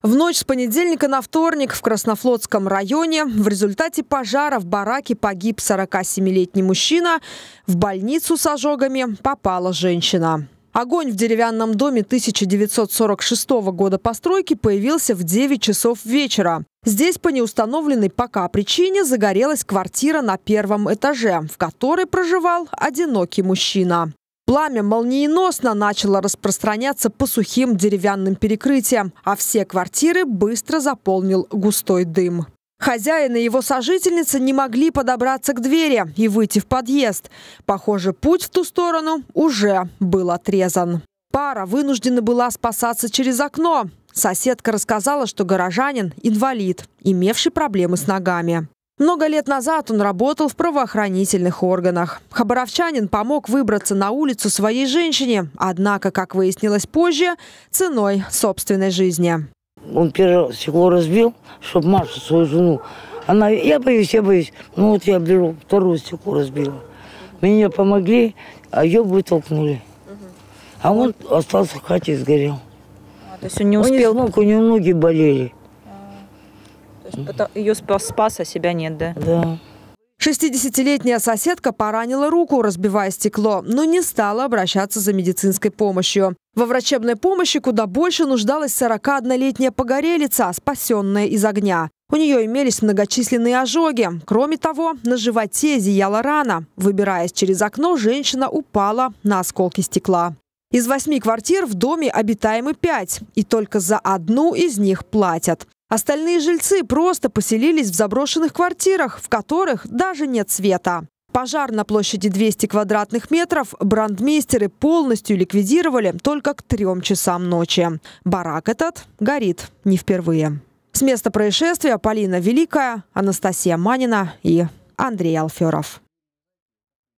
В ночь с понедельника на вторник в Краснофлотском районе в результате пожара в бараке погиб 47-летний мужчина. В больницу с ожогами попала женщина. Огонь в деревянном доме 1946 года постройки появился в 9 часов вечера. Здесь по неустановленной пока причине загорелась квартира на первом этаже, в которой проживал одинокий мужчина. Пламя молниеносно начало распространяться по сухим деревянным перекрытиям, а все квартиры быстро заполнил густой дым. Хозяин и его сожительница не могли подобраться к двери и выйти в подъезд. Похоже, путь в ту сторону уже был отрезан. Пара вынуждена была спасаться через окно. Соседка рассказала, что горожанин – инвалид, имевший проблемы с ногами. Много лет назад он работал в правоохранительных органах. Хабаровчанин помог выбраться на улицу своей женщине, однако, как выяснилось позже, ценой собственной жизни. Он первое стекло разбил, чтобы Машу, свою жену, она, я боюсь, я боюсь. Ну вот я беру второе стекло разбила. Мне помогли, а ее вытолкнули. А он остался в хате и сгорел. А, то есть он не успел? Он не смог, у него ноги болели ее спас, спас, а себя нет, да? Да. 60-летняя соседка поранила руку, разбивая стекло, но не стала обращаться за медицинской помощью. Во врачебной помощи куда больше нуждалась 41-летняя погорелица, спасенная из огня. У нее имелись многочисленные ожоги. Кроме того, на животе зияла рана. Выбираясь через окно, женщина упала на осколки стекла. Из восьми квартир в доме обитаемы пять, и только за одну из них платят. Остальные жильцы просто поселились в заброшенных квартирах, в которых даже нет света. Пожар на площади 200 квадратных метров брандмейстеры полностью ликвидировали только к трем часам ночи. Барак этот горит не впервые. С места происшествия Полина Великая, Анастасия Манина и Андрей Алферов.